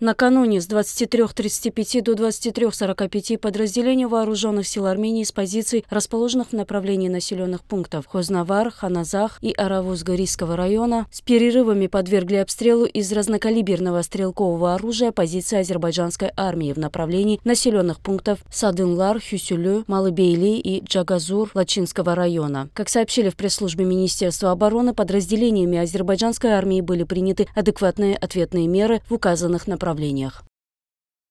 Накануне с 23.35 до 23.45 подразделения вооруженных сил Армении с позиций, расположенных в направлении населенных пунктов Хознавар, Ханазах и Аравузгарийского района, с перерывами подвергли обстрелу из разнокалиберного стрелкового оружия позиции азербайджанской армии в направлении населенных пунктов Садынлар, Хюсюлю, Малыбейли и Джагазур Лачинского района. Как сообщили в пресс-службе Министерства обороны, подразделениями азербайджанской армии были приняты адекватные ответные меры в указанных направлениях направлениях.